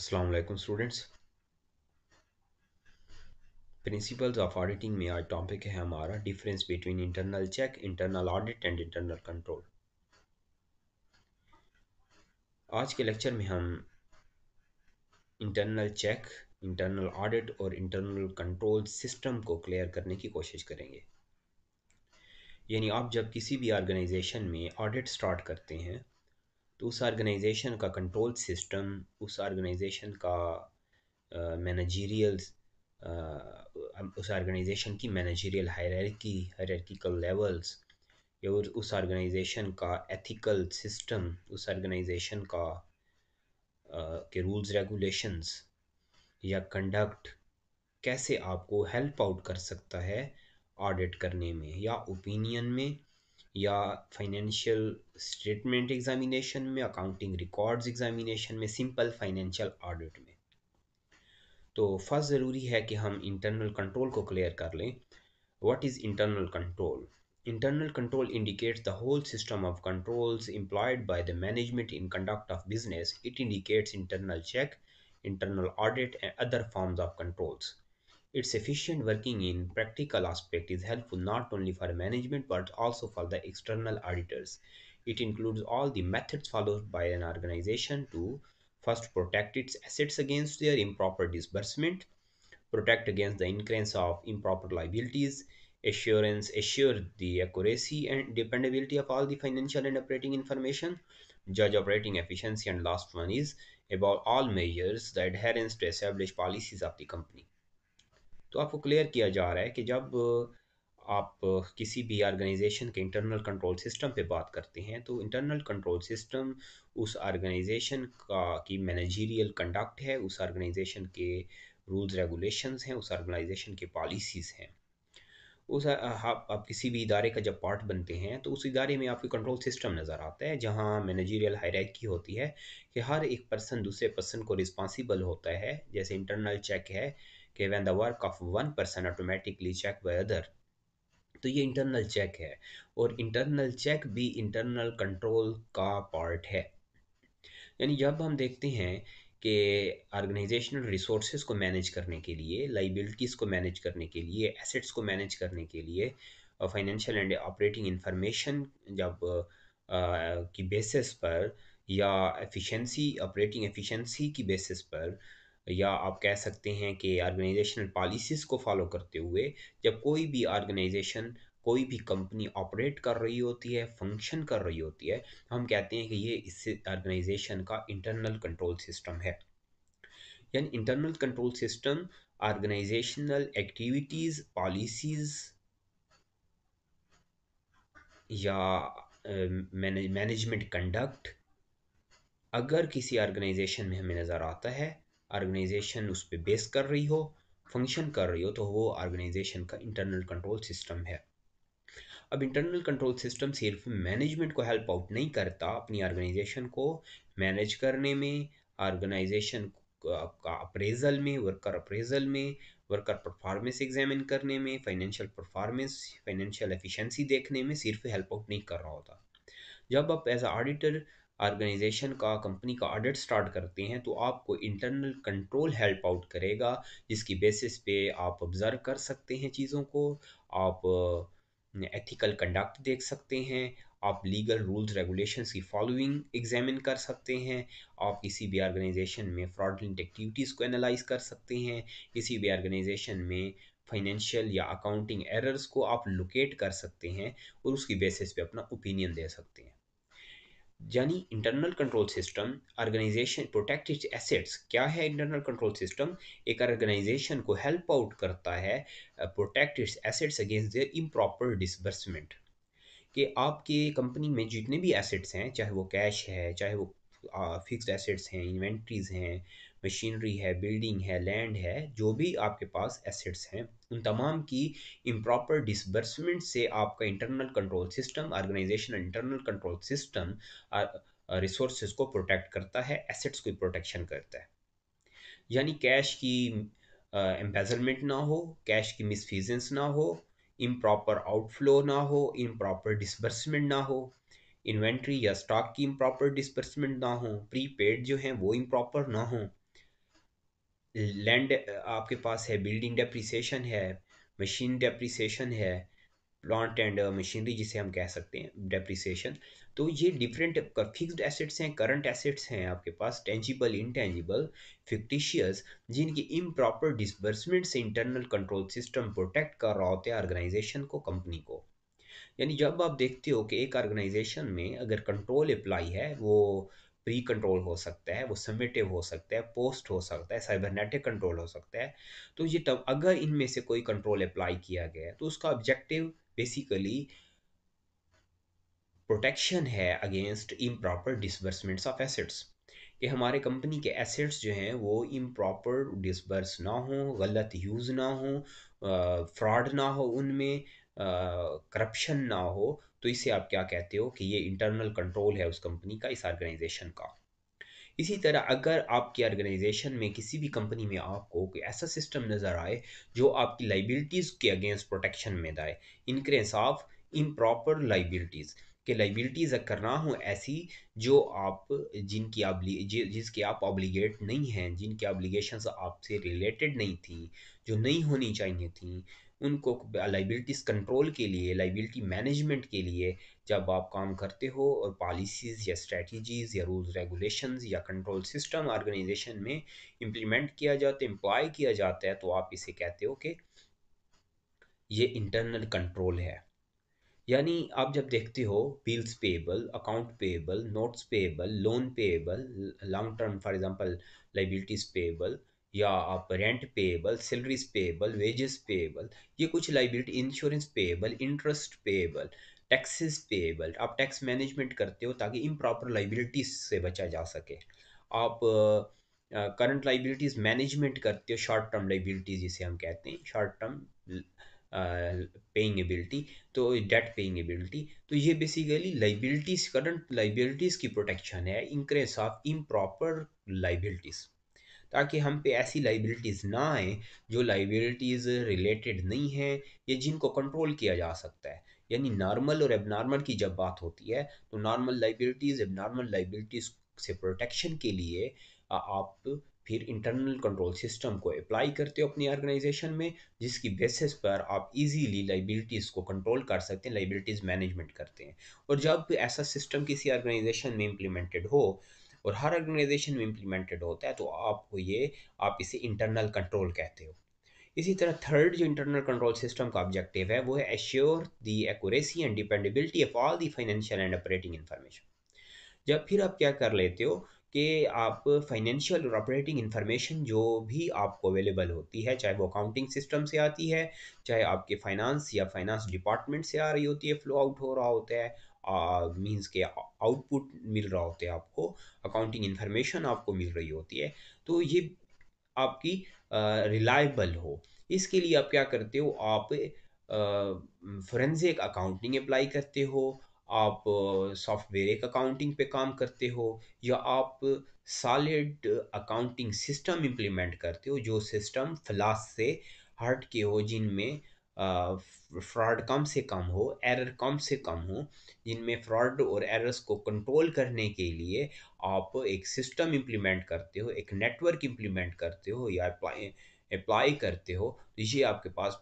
Assalamualaikum students principles of auditing में आज topic है हमारा difference between internal check internal audit and internal control आज के लेक्चर में हम इंटरनल चेक इंटरनल ऑडिट और इंटरनल कंट्रोल सिस्टम को क्लियर करने की कोशिश करेंगे यानी आप जब किसी भी ऑर्गेनाइजेशन में ऑडिट स्टार्ट करते हैं तो उस ऑर्गेनाइजेशन का कंट्रोल सिस्टम उस ऑर्गेनाइजेशन का uh, uh, मैनेजरियल उस ऑर्गेनाइजेशन की मैनेजीरियल हायरकी हायरकिकल लेवल्स या उस ऑर्गेनाइजेशन का एथिकल सिस्टम उस ऑर्गेनाइजेशन का uh, के रूल्स रेगुलेशंस या कंडक्ट कैसे आपको हेल्प आउट कर सकता है ऑडिट करने में या ओपिनियन में या फाइनेंशियल स्टेटमेंट एग्जामिनेशन में अकाउंटिंग रिकॉर्ड्स एग्जामिनेशन में सिंपल फाइनेंशियल ऑडिट में तो फर्स्ट ज़रूरी है कि हम इंटरनल कंट्रोल को क्लियर कर लें what is internal control internal control indicates the whole system of controls employed by the management in conduct of business it indicates internal check internal audit and other forms of controls Its efficient working in practical aspect is helpful not only for management but also for the external auditors. It includes all the methods followed by an organization to first protect its assets against their improper disbursement, protect against the incurrence of improper liabilities, assurance assure the accuracy and dependability of all the financial and operating information, judge operating efficiency, and last one is above all measures the adherence to established policies of the company. तो आपको clear किया जा रहा है कि जब आप किसी भी ऑर्गेनाइजेशन के इंटरनल कंट्रोल सिस्टम पे बात करते हैं तो इंटरनल कंट्रोल सिस्टम उस ऑर्गेनाइजेशन का की मैनेजीरियल कंडक्ट है उस ऑर्गेनाइजेशन के रूल्स रेगुलेशंस हैं उस ऑर्गेनाइजेशन के पॉलिसीज़ हैं उस आप, आप किसी भी इदारे का जब पार्ट बनते हैं तो उस इदारे में आपको कंट्रोल सिस्टम नज़र आता है जहाँ मैनेजीरियल हायरकी होती है कि हर एक पर्सन दूसरे पर्सन को रिस्पॉन्सिबल होता है जैसे इंटरनल चेक है कि when the work of one person automatically check by other तो ये इंटरनल चेक है और इंटरनल चेक भी इंटरनल कंट्रोल का पार्ट है यानी जब हम देखते हैं कि ऑर्गेनाइजेशनल रिसोर्सेज को मैनेज करने के लिए लाइबिलिटीज़ को मैनेज करने के लिए एसेट्स को मैनेज करने के लिए फाइनेंशियल एंड ऑपरेटिंग इंफॉर्मेशन जब आ, की बेसिस पर या एफिशिएंसी ऑपरेटिंग एफिशिएंसी की बेसिस पर या आप कह सकते हैं कि ऑर्गेनाइजेशनल पॉलिसीज़ को फॉलो करते हुए जब कोई भी ऑर्गेनाइजेशन कोई भी कंपनी ऑपरेट कर रही होती है फंक्शन कर रही होती है हम कहते हैं कि ये इस ऑर्गेनाइजेशन का इंटरनल कंट्रोल सिस्टम है यानी internal control system organisational activities policies या मैनेजमेंट कंडक्ट अगर किसी ऑर्गेनाइजेशन में हमें नज़र आता है ऑर्गेनाइजेशन उस पर बेस कर रही हो फंक्शन कर रही हो तो वो ऑर्गेनाइजेशन का इंटरनल कंट्रोल सिस्टम है अब इंटरनल कंट्रोल सिस्टम सिर्फ मैनेजमेंट को हेल्प आउट नहीं करता अपनी ऑर्गेनाइजेशन को मैनेज करने में ऑर्गेनाइजेशन आपका अप्रेजल में वर्कर अप्रेजल में वर्कर परफॉर्मेंस एग्जामिन करने में फाइनेंशियल परफॉर्मेंस फाइनेंशियल एफिशिएंसी देखने में सिर्फ हेल्प आउट नहीं कर रहा होता जब आप एज ऑडिटर ऑर्गेनाइजेशन का कंपनी का ऑडिट स्टार्ट करते हैं तो आपको इंटरनल कंट्रोल हेल्प आउट करेगा जिसकी बेसिस पे आप ऑब्ज़र्व कर सकते हैं चीज़ों को आप एथिकल कंडक्ट देख सकते हैं आप लीगल रूल्स रेगुलेशंस की फॉलोइंग एग्जामिन कर सकते हैं आप किसी भी ऑर्गेनाइजेशन में फ्रॉडलेंट एक्टिविटीज़ को एनालाइज कर सकते हैं किसी भी ऑर्गेनाइजेशन में फाइनेंशियल या अकाउंटिंग एरर्स को आप लोकेट कर सकते हैं और उसकी बेसिस पे अपना ओपिनियन दे सकते हैं यानी internal control system organisation protect assets क्या है इंटरनल कंट्रोल सिस्टम एक ऑर्गेनाइजेशन को हेल्प आउट करता है protect assets against their improper disbursement कि आपके कंपनी में जितने भी एसेट्स हैं चाहे वो कैश है चाहे वो फिक्स्ड uh, एसेट्स हैं इन्वेंट्रीज हैं मशीनरी है बिल्डिंग है लैंड है जो भी आपके पास एसेट्स हैं उन तमाम की इम्प्रॉपर डिसबर्समेंट से आपका internal control system organisation internal control system resource को प्रोटेक्ट करता है एसेट्स को प्रोटेक्शन करता है यानी कैश की एम्बेजलमेंट ना हो कैश की मिसफीजेंस ना हो इम्प्रॉपर आउटफ्लो ना हो इम्प्रॉपर डिसबर्समेंट ना हो इन्वेंट्री या स्टॉक की इम्प्रॉपर डिसबर्समेंट ना हो प्रीपेड जो हैं वो इम्प्रॉपर ना हो लैंड आपके पास है बिल्डिंग डेप्रीसीशन है मशीन डेप्रीसीशन है प्लांट एंड मशीनरी जिसे हम कह सकते हैं डेप्रीसीशन तो ये डिफरेंट फिक्स्ड एसेट्स हैं करंट एसेट्स हैं आपके पास टेंजिबल इनटेंजिबल फिक्टिशियस जिनकी इम्प्रॉपर डिसबर्समेंट से इंटरनल कंट्रोल सिस्टम प्रोटेक्ट कर रहा होता है ऑर्गेनाइजेशन को कंपनी को यानी जब आप देखते हो कि एक ऑर्गेनाइजेशन में अगर कंट्रोल अप्लाई है वो प्री कंट्रोल हो सकता है वो समेटिव हो सकता है पोस्ट हो सकता है साइबरनेटिक कंट्रोल हो सकता है तो ये तब अगर इनमें से कोई कंट्रोल अप्लाई किया गया है तो उसका ऑब्जेक्टिव बेसिकली प्रोटेक्शन है against improper disbursements of assets कि हमारे कंपनी के एसेट्स जो हैं वो इम्प्रॉपर डिसबर्स ना हो गलत यूज़ ना हो फ्रॉड ना हो उनमें करप्शन ना हो तो इसे आप क्या कहते हो कि ये इंटरनल कंट्रोल है उस कंपनी का इस ऑर्गेनाइजेशन का इसी तरह अगर आपकी ऑर्गेनाइजेशन में किसी भी कंपनी में आपको कोई ऐसा सिस्टम नज़र आए जो आपकी लाइबिलिटीज़ के अगेंस्ट प्रोटेक्शन में दाए इनके ऑफ इन प्रॉपर लाइबिलिटीज़ के लाइबिलिटीज़ अगर ना हो ऐसी जो आप जिनकी आप जिसके आप ऑब्लिगेट नहीं हैं जिनकी ऑब्लीगेशन आपसे रिलेटेड नहीं थी जो नहीं होनी चाहिए थी उनको लाइबिलिटीज़ कंट्रोल के लिए लाइबिलिटी मैनेजमेंट के लिए जब आप काम करते हो और पॉलिसीज़ या स्ट्रेटजीज़ या रूल्स रेगुलेशंस या कंट्रोल सिस्टम ऑर्गेनाइजेशन में इंप्लीमेंट किया जाता है एम्प्लॉय किया जाता है तो आप इसे कहते हो कि ये इंटरनल कंट्रोल है यानी आप जब देखते हो bills payable account payable notes payable loan payable long term for example liabilities payable या आप rent payable salaries payable wages payable ये कुछ liability insurance payable interest payable taxes payable आप टैक्स मैनेजमेंट करते हो ताकि इम प्रॉपर से बचा जा सके आप करंट लाइबिलिटीज़ मैनेजमेंट करते हो शॉर्ट टर्म लाइबिलिटीज़ जिसे हम कहते हैं शॉर्ट टर्म पेइंग एबिलिटी तो डेट पेइंग एबिलिटी तो ये बेसिकली लाइबिलिटीज़ करंट लाइबिलिटीज़ की प्रोटेक्शन है increase of improper liabilities ताकि हम पे ऐसी लाइबिलिटीज़ ना आए जो लाइबिलिटीज़ रिलेटेड नहीं हैं या जिनको कंट्रोल किया जा सकता है यानी नॉर्मल और एबनॉर्मल की जब बात होती है तो नॉर्मल लाइबिलिटीज़ एबनॉर्मल लाइबिलिटीज़ से प्रोटेक्शन के लिए आप फिर इंटरनल कंट्रोल सिस्टम को अप्लाई करते हो अपनी ऑर्गेनाइजेशन में जिसकी बेसिस पर आप इजीली लाइबिलिटीज़ को कंट्रोल कर सकते हैं लाइबिलिटीज़ मैनेजमेंट करते हैं और जब ऐसा सिस्टम किसी ऑर्गेनाइजेशन में इम्प्लीमेंटेड हो और हर ऑर्गेनाइजेशन में इम्प्लीमेंटेड होता है तो आपको ये आप इसे इंटरनल कंट्रोल कहते हो इसी तरह थर्ड जो इंटरनल कंट्रोल सिस्टम का ऑब्जेक्टिव है वो है assure the accuracy and dependability of all the financial and operating information जब फिर आप क्या कर लेते हो कि आप फाइनेंशियल और ऑपरेटिंग इन्फॉर्मेशन जो भी आपको अवेलेबल होती है चाहे वो अकाउंटिंग सिस्टम से आती है चाहे आपके फाइनेंस या फाइनेंस डिपार्टमेंट से आ रही होती है फ्लो आउट हो रहा होता है मींस के आउटपुट मिल रहा होता है आपको अकाउंटिंग इन्फॉर्मेशन आपको मिल रही होती है तो ये आपकी रिलायबल हो इसके लिए आप क्या करते हो आप फोरेंसिक अकाउंटिंग अप्लाई करते हो आप सॉफ्टवेयर एक अकाउंटिंग पे काम करते हो या आप सॉलिड अकाउंटिंग सिस्टम इम्प्लीमेंट करते हो जो सिस्टम फ्लास से हट के हो जिनमें फ्रॉड कम से कम हो एरर कम से कम हो जिनमें फ्रॉड और एरर्स को कंट्रोल करने के लिए आप एक सिस्टम इम्प्लीमेंट करते हो एक नेटवर्क इम्प्लीमेंट करते हो या अप्लाई अप्लाई करते हो तो ये आपके पास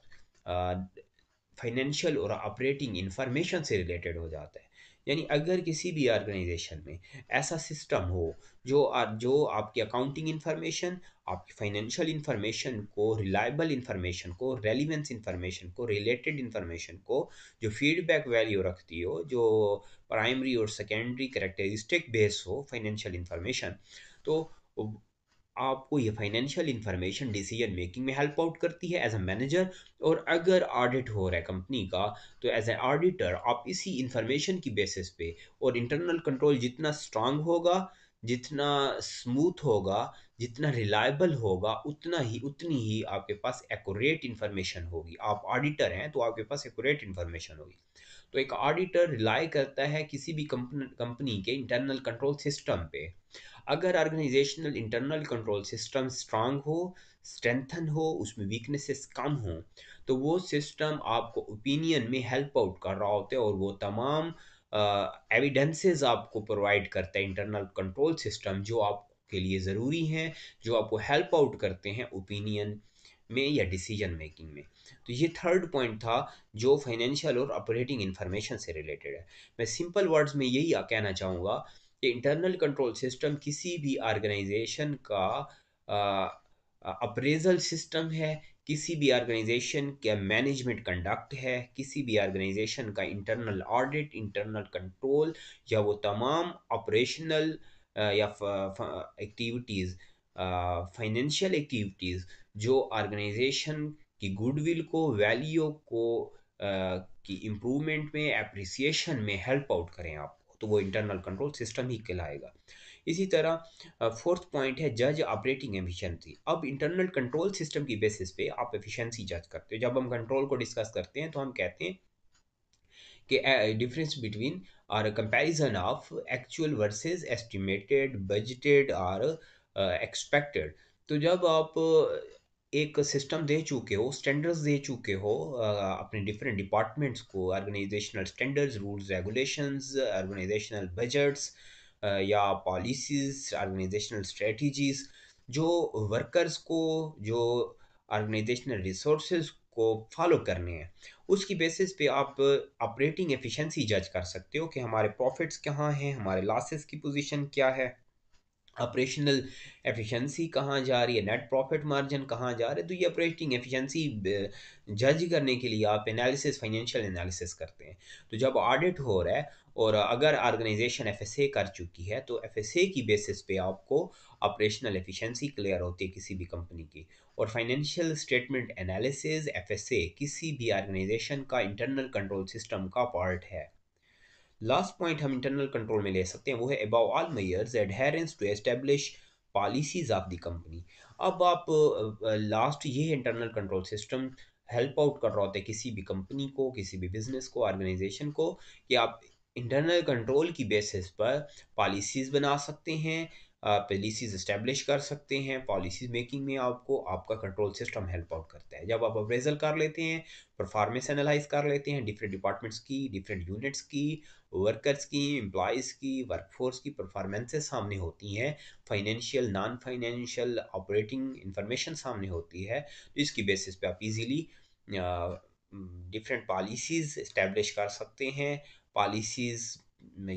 फाइनेंशियल और ऑपरेटिंग इंफॉर्मेशन से रिलेटेड हो जाता है यानी अगर किसी भी ऑर्गेनाइजेशन में ऐसा सिस्टम हो जो आ, जो आपकी अकाउंटिंग इन्फॉर्मेशन आपकी फाइनेंशियल इन्फॉर्मेशन को रिलायबल इन्फॉर्मेशन को रेलिवेंस इन्फॉर्मेशन को रिलेटेड इन्फॉर्मेशन को जो फीडबैक वैल्यू रखती हो जो प्राइमरी और सेकेंडरी करेक्टरिस्टिक बेस हो फाइनेंशियल इन्फॉर्मेशन तो आपको ये फाइनेंशियल इंफॉर्मेशन डिसीजन मेकिंग में हेल्प आउट करती है एज अ मैनेजर और अगर ऑडिट हो रहा है कंपनी का तो एज ए ऑडिटर आप इसी इंफॉर्मेशन की बेसिस पे और इंटरनल कंट्रोल जितना स्ट्रांग होगा जितना स्मूथ होगा जितना रिलायबल होगा उतना ही उतनी ही आपके पास एकट इन्फॉर्मेशन होगी आप ऑडिटर हैं तो आपके पास एकट इन्फॉर्मेशन होगी तो एक ऑडिटर रिलाई करता है किसी भी कंपनी के इंटरनल कंट्रोल सिस्टम पे अगर organisational internal control system strong हो स्ट्रेंथन हो उसमें वीकनेसेस कम हो तो वो सिस्टम आपको ओपिनियन में हेल्प आउट कर रहा होता है और वो तमाम एविडेंसेस आपको प्रोवाइड करता है इंटरनल कंट्रोल सिस्टम जो आपके लिए ज़रूरी हैं जो आपको हेल्प आउट करते हैं ओपिनियन में या डिसीजन मेकिंग में तो ये थर्ड पॉइंट था जो फाइनेंशियल और ऑपरेटिंग इन्फॉर्मेशन से रिलेटेड है मैं सिंपल वर्ड्स में यही कहना चाहूँगा ये इंटरनल कंट्रोल सिस्टम किसी भी ऑर्गेनाइजेशन का अप्रेजल सिस्टम है किसी भी ऑर्गेनाइजेशन का मैनेजमेंट कंडक्ट है किसी भी ऑर्गेनाइजेशन का इंटरनल ऑडिट इंटरनल कंट्रोल या वो तमाम ऑपरेशनल या एक्टिविटीज़ फाइनेंशियल एक्टिविटीज़ जो ऑर्गेनाइजेशन की गुडविल को वैल्यू को uh, की इम्प्रूवमेंट में एप्रिसिएशन में हेल्प आउट करें आप तो वो इंटरनल कंट्रोल सिस्टम ही कहलाएगा इसी तरह फोर्थ पॉइंट है जज ऑपरेटिंग एफिशिएंसी अब इंटरनल कंट्रोल सिस्टम की बेसिस पे आप एफिशिएंसी जज करते हो जब हम कंट्रोल को डिस्कस करते हैं तो हम कहते हैं कि difference between or comparison of actual versus estimated budgeted और एक्सपेक्टेड तो जब आप एक सिस्टम दे चुके हो स्टैंडर्ड्स दे चुके हो अपने डिफरेंट डिपार्टमेंट्स को organisational standards rules regulations organisational budgets या पॉलिसीज ऑर्गेनाइजेशनल स्ट्रेटजीज जो वर्कर्स को जो ऑर्गेनाइजेशनल रिसोर्स को फॉलो करने हैं उसकी बेसिस पे आप ऑपरेटिंग एफिशिएंसी जज कर सकते हो कि हमारे प्रॉफिट्स कहाँ हैं हमारे लॉसेस की पोजीशन क्या है ऑपरेशनल एफिशिएंसी कहाँ जा रही है नेट प्रॉफिट मार्जिन कहाँ जा रहा है तो ये ऑपरेटिंग एफिशिएंसी जज करने के लिए आप एनालिसिस फाइनेंशियल एनालिसिस करते हैं तो जब ऑडिट हो रहा है और अगर ऑर्गेनाइजेशन एफएसए कर चुकी है तो एफएसए की बेसिस पे आपको ऑपरेशनल एफिशिएंसी क्लियर होती है किसी भी कंपनी की और फाइनेंशियल स्टेटमेंट एनालिसिस एफएसए किसी भी ऑर्गेनाइजेशन का इंटरनल कंट्रोल सिस्टम का पार्ट है लास्ट पॉइंट हम इंटरनल कंट्रोल में ले सकते हैं वो है above all measures adherence to establish policies of the company अब आप लास्ट ये internal control system help out कर रहा होता है किसी भी कंपनी को किसी भी बिजनेस को ऑर्गेनाइजेशन को कि आप इंटरनल कंट्रोल की बेसिस पर पॉलिसीज़ बना सकते हैं पॉलिसीज़ इस्टेब्लिश कर सकते हैं पॉलिसीज़ मेकिंग में आपको आपका कंट्रोल सिस्टम हेल्प आउट करता है जब आप अप्रेजल कर लेते हैं परफॉर्मेंस एनालाइज कर लेते हैं डिफरेंट डिपार्टमेंट्स की डिफरेंट यूनिट्स की वर्कर्स की एम्प्लॉज़ की वर्कफोर्स की परफॉर्मेंसेस सामने होती हैं financial non financial operating information सामने होती है तो इसकी बेसिस पे आप इजीली डिफरेंट पॉलिसीज़ इस्टेब्लिश कर सकते हैं पॉलिसीज़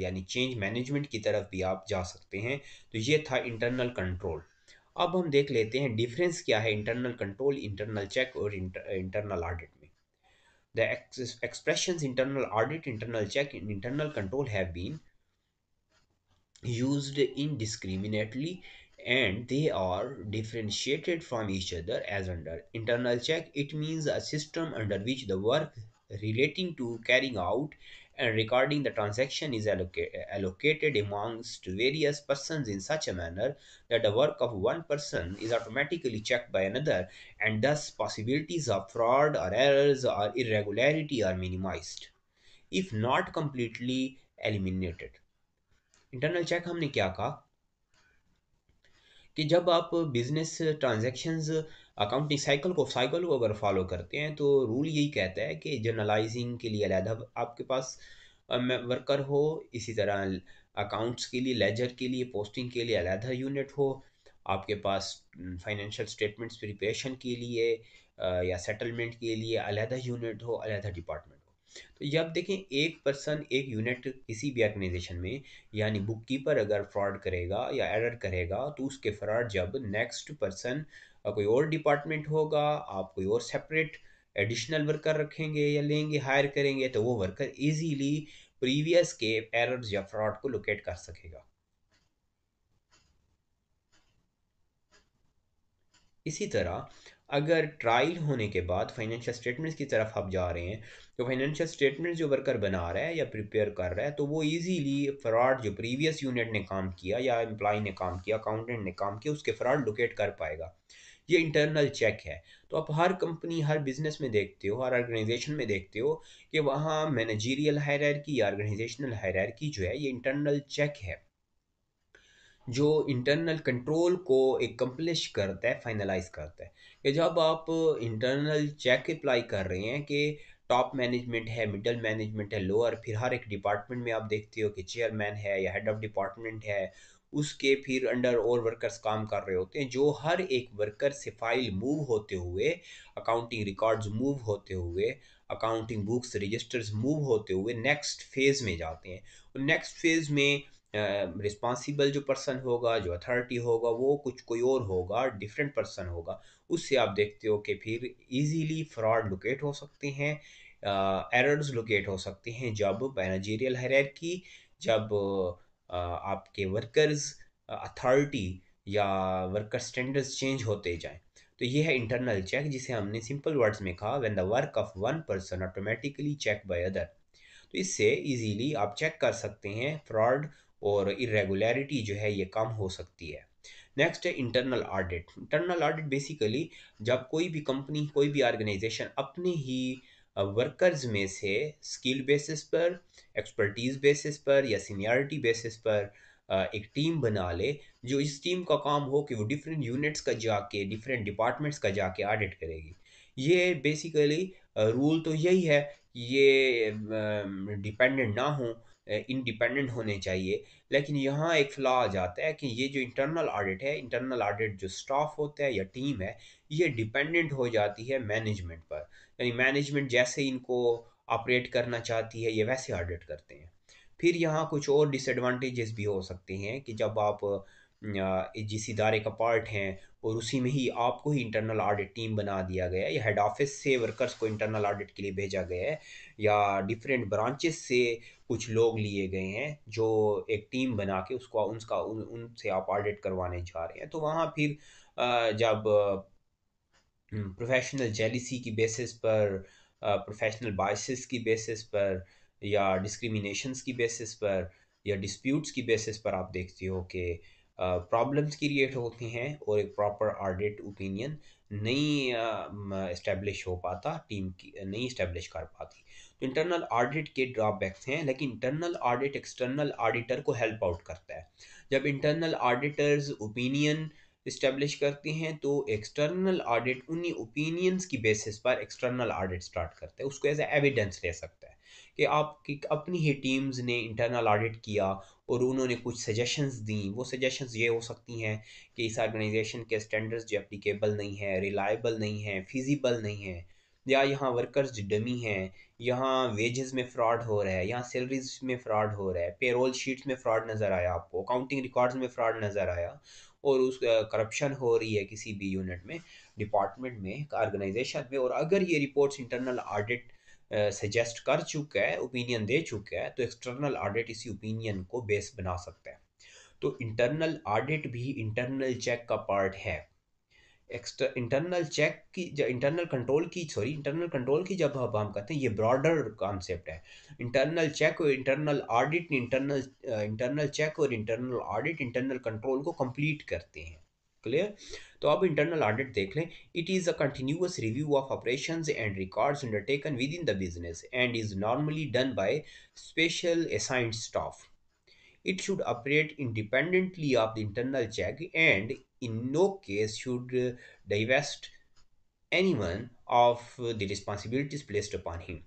यानी चेंज मैनेजमेंट की तरफ भी आप जा सकते हैं तो ये था इंटरनल कंट्रोल अब हम देख लेते हैं डिफरेंस क्या है इंटरनल कंट्रोल इंटरनल चेक और internal audit The ex expressions internal audit, internal check, and internal control have been used indiscriminately and they are differentiated from each other as under internal check it means a system under which the work relating to carrying out and recording the transaction is allocated amongst various persons in such a manner that the work of one person is automatically checked by another and thus possibilities of fraud or errors or irregularity are minimized if not completely eliminated internal check हमने क्या कहा कि जब आप business transactions accounting cycle को cycle को अगर follow करते हैं तो रूल यही कहता है कि जर्नलाइजिंग के लिए अलहदा आपके पास वर्कर हो इसी तरह अकाउंट्स के लिए लेजर के लिए पोस्टिंग के लिए अलहदा यूनिट हो आपके पास फाइनेंशियल स्टेटमेंट्स प्रिपरेशन के लिए या सेटलमेंट के लिए अलहदा यूनिट हो अलहदा डिपार्टमेंट तो ये देखें एक पर्सन एक यूनिट किसी भी ऑर्गेनाइजेशन में यानी बुक कीपर अगर फ्रॉड करेगा या एरर करेगा तो उसके फ्रॉड जब नेक्स्ट पर्सन कोई और डिपार्टमेंट होगा आप कोई और सेपरेट एडिशनल वर्कर रखेंगे या लेंगे हायर करेंगे तो वो वर्कर इजीली प्रीवियस के एरर्स या फ्रॉड को लोकेट कर सकेगा इसी तरह अगर ट्रायल होने के बाद फाइनेंशियल स्टेटमेंट्स की तरफ आप जा रहे हैं तो फाइनेंशियल स्टेटमेंट्स जो वर्कर बना रहा है या प्रिपेयर कर रहा है तो वो इजीली फ्रॉड जो प्रीवियस यूनिट ने काम किया या एम्प्लॉय ने काम किया अकाउंटेंट ने काम किया उसके फ्रॉड लोकेट कर पाएगा ये इंटरनल चेक है तो आप हर कंपनी हर बिजनेस में देखते हो हर ऑर्गेनाइजेशन में देखते हो कि वहाँ मैनेजीरियल हायरकी या ऑर्गेनाइजेशनल हायरकी जो है ये इंटरनल चेक है जो इंटरनल कंट्रोल को एकम्पलिश करता है फाइनलाइज करता है कि जब आप इंटरनल चेक अप्लाई कर रहे हैं कि टॉप मैनेजमेंट है मिडिल मैनेजमेंट है लोअर फिर हर एक डिपार्टमेंट में आप देखते हो कि चेयरमैन है या हेड ऑफ डिपार्टमेंट है उसके फिर अंडर और वर्कर्स काम कर रहे होते हैं जो हर एक वर्कर से फाइल मूव होते हुए अकाउंटिंग रिकॉर्ड्स मूव होते हुए अकाउंटिंग बुक्स रजिस्टर्स मूव होते हुए नेक्स्ट फेज़ में जाते हैं और नेक्स्ट फेज़ में रिस्पॉन्सिबल uh, जो पर्सन होगा जो अथॉरिटी होगा वो कुछ कोई और होगा डिफरेंट पर्सन होगा उससे आप देखते हो कि फिर इजीली फ्रॉड लोकेट हो सकते हैं एरर्स uh, लोकेट हो सकते हैं जब मैनेजेरियल हरर की जब आपके वर्कर्स अथॉरिटी या वर्कर स्टैंडर्ड्स चेंज होते जाएं तो ये है इंटरनल चेक जिसे हमने सिंपल वर्ड्स में कहा when the work of one person automatically check by other तो इससे इजीली आप चेक कर सकते हैं फ्रॉड और इरेगुलरिटी जो है ये कम हो सकती है नेक्स्ट है internal audit internal audit basically जब कोई भी कंपनी कोई भी ऑर्गेनाइजेशन अपने ही वर्कर्स में से स्किल बेसिस पर एक्सपर्टीज़ बेसिस पर या सीनियरिटी बेसिस पर एक टीम बना ले जो इस टीम का काम हो कि वो डिफरेंट यूनिट्स का जाके डिफरेंट डिपार्टमेंट्स का जाके ऑडिट करेगी ये बेसिकली रूल तो यही है ये डिपेंडेंट ना हो इनडिपेंडेंट होने चाहिए लेकिन यहाँ एक फ्ला आ जाता है कि ये जो इंटरनल ऑडिट है इंटरनल ऑडिट जो स्टाफ होता है या टीम है ये डिपेंडेंट हो जाती है मैनेजमेंट पर यानी मैनेजमेंट जैसे इनको ऑपरेट करना चाहती है ये वैसे ऑडिट करते हैं फिर यहाँ कुछ और डिसएडवांटेजेस भी हो सकते हैं कि जब आप जिस इदारे का पार्ट हैं और उसी में ही आपको ही इंटरनल ऑडिट टीम बना दिया गया है या हेड ऑफिस से वर्कर्स को इंटरनल ऑडिट के लिए भेजा गया है या डिफरेंट ब्रांचेस से कुछ लोग लिए गए हैं जो एक टीम बना के उसको उनका उन उनसे आप ऑडिट करवाने जा रहे हैं तो वहाँ फिर जब प्रोफेशनल hmm. जेलिसी की बेसिस पर प्रोफेशनल uh, बाइसिस की बेसिस पर या डिस्क्रिमिनेशंस की बेसिस पर या डिस्प्यूट्स की बेसिस पर आप देखते हो कि प्रॉब्लम्स uh, क्रिएट होती हैं और एक प्रॉपर ऑडिट ओपिनियन नहीं इस्टेब्लिश uh, हो पाता टीम की नहीं इस्टेब्लिश कर पाती तो इंटरनल ऑडिट के ड्रॉबैक्स हैं लेकिन इंटरनल ऑडिट एक्सटर्नल ऑडिटर को हेल्प आउट करता है जब इंटरनल ऑडिटर्स ओपिनियन इस्टेब्लिश करते हैं तो एक्सटर्नल ऑडिट उन्हीं ओपिनियंस की बेसिस पर एक्सटर्नल ऑडिट स्टार्ट करते हैं उसको एज ए एविडेंस ले सकता है कि आपकी अपनी ही टीम्स ने इंटरनल ऑडिट किया और उन्होंने कुछ सजेशंस दी वो सजेशंस ये हो सकती हैं कि इस ऑर्गेनाइजेशन के स्टैंडर्ड्स जो एप्लीकेबल नहीं है रिलायबल नहीं है फिजिबल नहीं है या यहाँ वर्कर्स डमी हैं यहाँ वेजेस में फ्रॉड हो रहा है यहाँ सैलरीज में फ्रॉड हो रहा है पेरोल शीट्स में फ्रॉड नज़र आया आपको अकाउंटिंग रिकॉर्ड्स में फ्रॉड नज़र आया और उस करप्शन हो रही है किसी भी यूनिट में डिपार्टमेंट में ऑर्गेनाइजेशन में और अगर ये रिपोर्ट्स इंटरनल ऑडिट सजेस्ट कर चुका है ओपिनियन दे चुका है तो एक्सटर्नल ऑडिट इसी ओपिनियन को बेस बना सकता है तो इंटरनल ऑडिट भी इंटरनल चेक का पार्ट है एक्स्ट्रा इंटरनल चेक की इंटरनल कंट्रोल की सॉरी इंटरनल कंट्रोल की जब हम हम कहते हैं ये ब्रॉडर कॉन्सेप्ट है इंटरनल चेक और internal audit internal internal check और इंटरनल ऑडिट इंटरनल कंट्रोल को कंप्लीट करते हैं क्लियर तो अब इंटरनल ऑडिट देख लें it is a continuous review of operation and records undertaken within the business and is normally done by special assigned staff It should operate independently of the internal check and in no case should divest anyone of the responsibilities placed upon him.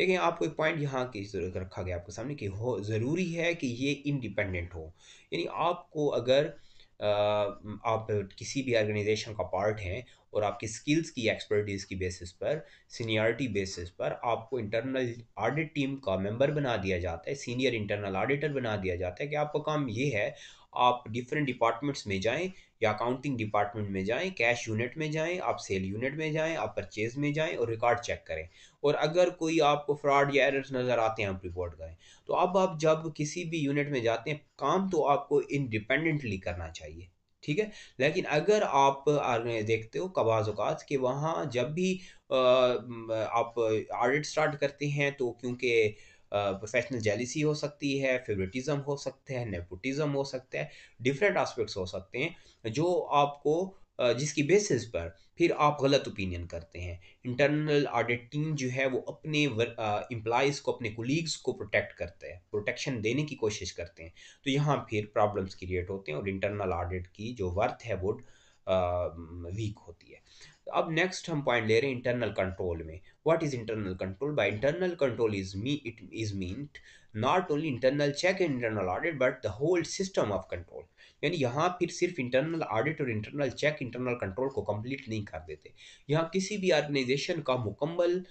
देखें आपको एक point यहाँ की जरूरत रखा गया आपके सामने कि हो ज़रूरी है कि ये इंडिपेंडेंट हो यानी आपको अगर आ, आप किसी भी ऑर्गेनाइजेशन का पार्ट हैं और आपकी स्किल्स की एक्सपर्टीज़ की बेसिस पर सीनियरिटी बेसिस पर आपको इंटरनल ऑडिट टीम का मेंबर बना दिया जाता है सीनियर इंटरनल ऑडिटर बना दिया जाता है कि आपका काम ये है आप डिफरेंट डिपार्टमेंट्स में जाएं या अकाउंटिंग डिपार्टमेंट में जाएं कैश यूनिट में जाएं आप सेल यूनिट में जाएं आप परचेज में जाएं और रिकॉर्ड चेक करें और अगर कोई आपको फ्रॉड या एरर्स नज़र आते हैं आप रिपोर्ट करें तो अब आप जब किसी भी यूनिट में जाते हैं काम तो आपको इंडिपेंडेंटली करना चाहिए ठीक है लेकिन अगर आप देखते हो कबाज़ अवत कि वहाँ जब भी आप ऑडिट स्टार्ट करते हैं तो क्योंकि प्रोफेशनल जेलिसी हो सकती है फेवरेटिज्म हो सकता है नेपोटिज़म हो सकता है डिफरेंट आस्पेक्ट्स हो सकते हैं जो आपको जिसकी बेसिस पर फिर आप गलत ओपिनियन करते हैं इंटरनल ऑडिट टीम जो है वो अपने एम्प्लाइज को अपने कोलीग्स को प्रोटेक्ट करते हैं प्रोटेक्शन देने की कोशिश करते हैं तो यहाँ फिर प्रॉब्लम्स क्रिएट होते हैं और इंटरनल ऑडिट की जो वर्थ है वो वीक होती है अब नेक्स्ट हम पॉइंट ले रहे हैं इंटरनल कंट्रोल में what is internal control by internal control is me it is mean not only internal check internal audit but the whole system of control यानी यहाँ फिर सिर्फ इंटरनल ऑडिट और इंटरनल चेक इंटरनल कंट्रोल को complete नहीं कर देते यहाँ किसी भी ऑर्गेनाइजेशन का मुकम्मल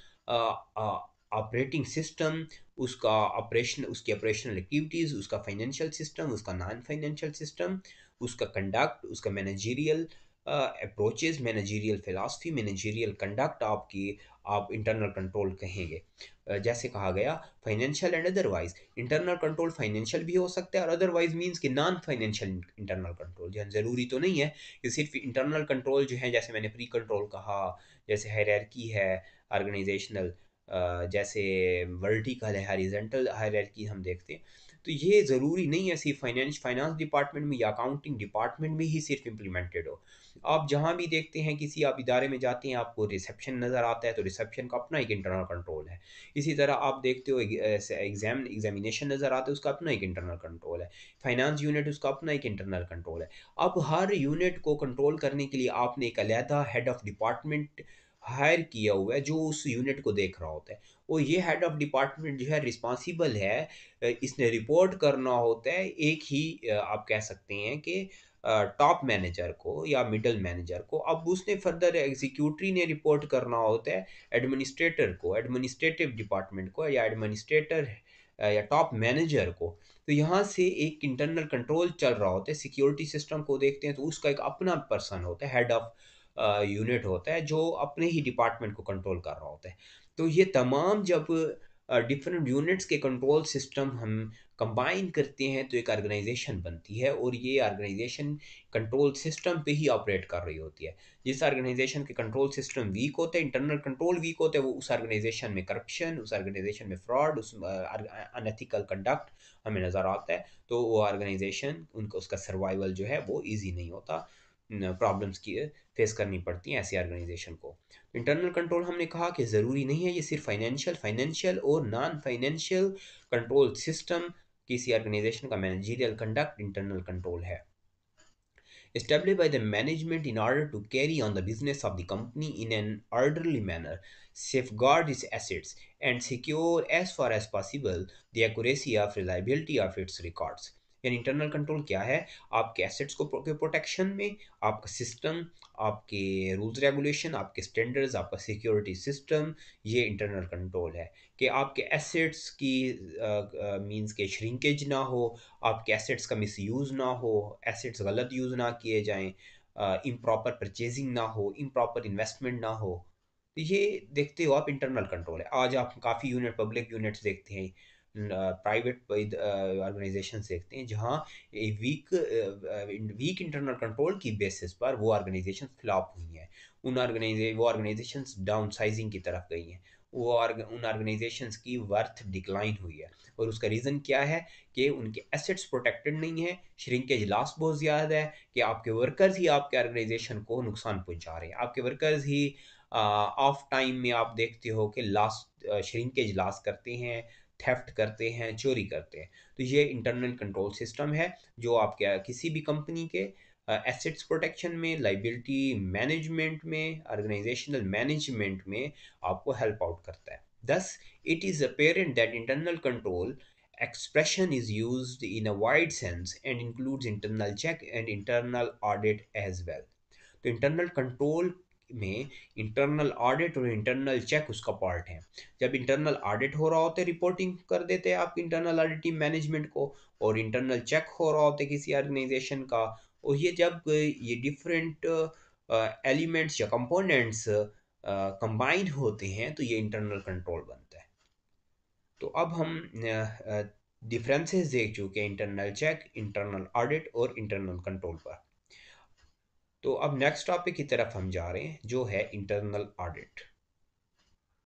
ऑपरेटिंग सिस्टम उसका ऑपरेशन उसकी ऑपरेशनल एक्टिविटीज़ उसका फाइनेंशियल सिस्टम उसका नॉन फाइनेंशियल सिस्टम उसका कंडक्ट उसका managerial approaches managerial philosophy managerial conduct आपकी आप इंटरनल कंट्रोल कहेंगे uh, जैसे कहा गया financial and otherwise internal control financial भी हो सकता है और अदरवाइज मींस कि नॉन फाइनेंशियल इंटरनल कंट्रोल जो है ज़रूरी तो नहीं है कि सिर्फ इंटरनल कंट्रोल जो है जैसे मैंने प्री कंट्रोल कहा जैसे हेरकी है ऑर्गेनाइजेशनल uh, जैसे वर्टिकल है हरिजेंटल हायरकी हम देखते हैं तो ये ज़रूरी नहीं है सिर्फ फाइनेंस फाइनेंस डिपार्टमेंट में या अकाउंटिंग डिपार्टमेंट में ही सिर्फ इम्प्लीमेंटेड हो आप जहाँ भी देखते हैं किसी आप इदारे में जाते हैं आपको रिसेप्शन नज़र आता है तो रिसेप्शन का अपना एक इंटरनल कंट्रोल है इसी तरह आप देखते हो एग्जाम एग्जामिनेशन नज़र आता है उसका अपना एक इंटरनल कंट्रोल है फाइनेंस यूनिट उसका अपना एक इंटरनल कंट्रोल है अब हर यूनिट को कंट्रोल करने के लिए आपने एक अलहदा हेड ऑफ़ डिपार्टमेंट हायर किया हुआ है जो उस यूनिट को देख रहा होता है और ये हेड ऑफ डिपार्टमेंट जो है रिस्पॉन्सिबल है इसने रिपोर्ट करना होता है एक ही आप कह सकते हैं कि टॉप मैनेजर को या मिडल मैनेजर को अब उसने फर्दर एग्जीक्यूटरी ने रिपोर्ट करना होता है एडमिनिस्ट्रेटर को एडमिनिस्ट्रेटिव डिपार्टमेंट को या एडमिनिस्ट्रेटर या टॉप मैनेजर को तो यहाँ से एक इंटरनल कंट्रोल चल रहा होता है सिक्योरिटी सिस्टम को देखते हैं तो उसका एक अपना पर्सन होता है हेड ऑफ यूनिट होता है जो अपने ही डिपार्टमेंट को कंट्रोल कर रहा होता है तो ये तमाम जब डिफरेंट यूनिट्स के कंट्रोल सिस्टम हम कंबाइन करते हैं तो एक ऑर्गेनाइजेशन बनती है और ये ऑर्गेनाइजेशन कंट्रोल सिस्टम पे ही ऑपरेट कर रही होती है जिस ऑर्गेनाइजेशन के कंट्रोल सिस्टम वीक होते हैं इंटरनल कंट्रोल वीक होते हैं वो उस ऑर्गेनाइजेशन में करप्शन उस ऑर्गेनाइजेशन में फ्रॉड उस अनथिकल कंडक्ट हमें नज़र आता है तो वो ऑर्गेनाइजेशन उनका उसका सर्वाइवल जो है वो ईजी नहीं होता प्रॉब्लम्स की फेस करनी पड़ती हैं ऐसी ऑर्गेनाइजेशन को इंटरनल कंट्रोल हमने कहा कि ज़रूरी नहीं है ये सिर्फ फाइनेंशियल फाइनेंशियल और नॉन फाइनेंशियल कंट्रोल सिस्टम किसी ऑर्गेनाइजेशन का मैनेजीरियल कंडक्ट इंटरनल कंट्रोल है establish by the management in order to carry on the business of the company in an orderly manner safeguard is assets and secure as far as possible the accuracy of reliability of its records यानी internal control क्या है आपके assets को protection में आपका system आपके rules regulation आपके standards आपका सिक्योरिटी सिस्टम ये इंटरनल कंट्रोल है कि आपके एसेट्स की मींस के श्रिंकेज ना हो आपके एसेट्स का मिसयूज़ ना हो एसेट्स गलत यूज़ ना किए जाएं इम्प्रॉपर परचेजिंग ना हो इम्प्रॉपर इन्वेस्टमेंट ना हो तो ये देखते हो आप इंटरनल कंट्रोल है आज आप काफ़ी यूनिट पब्लिक यूनिट्स देखते हैं प्राइवेट uh, ऑर्गेनाइजेशन देखते हैं जहाँ वीक वीक इंटरनल कंट्रोल की बेसिस पर वो ऑर्गेनाइजेशन फ्लॉप हुई हैं उन वो ऑर्गेनाइजेशन डाउन साइजिंग की तरफ गई हैं वो उन ऑर्गेनाइजेशन की वर्थ डिक्लाइन हुई है और उसका रीज़न क्या है कि उनके एसेट्स प्रोटेक्टेड नहीं है श्रिंकेज लॉस बहुत ज़्यादा है कि आपके वर्कर्स ही आपके ऑर्गेनाइजेशन को नुकसान पहुंचा रहे हैं आपके वर्कर्स ही ऑफ uh, टाइम में आप देखते हो कि लॉस श्रिंकेज लॉस करते हैं थेफ्ट करते हैं चोरी करते हैं तो ये इंटरनल कंट्रोल सिस्टम है जो आपके किसी भी कंपनी के एसेट्स uh, प्रोटेक्शन में लाइबिलिटी मैनेजमेंट में ऑर्गेनाइजेशनल मैनेजमेंट में आपको हेल्प आउट करता है thus it is apparent that internal control expression is use in a wide sense and includes internal check and internal audit as well तो internal control में internal audit और internal check उसका part है जब internal audit हो रहा होता है रिपोर्टिंग कर देते हैं आपकी इंटरनल ऑडिट टीम मैनेजमेंट को और इंटरनल चेक हो रहा होता है किसी ऑर्गेनाइजेशन का और ये जब ये डिफरेंट एलिमेंट्स या कंपोनेंट्स कंबाइंड होते हैं तो ये इंटरनल कंट्रोल बनता है तो अब हम डिफरेंसेस देख चुके हैं इंटरनल चेक इंटरनल ऑडिट और इंटरनल कंट्रोल पर तो अब नेक्स्ट टॉपिक की तरफ हम जा रहे हैं जो है इंटरनल ऑडिट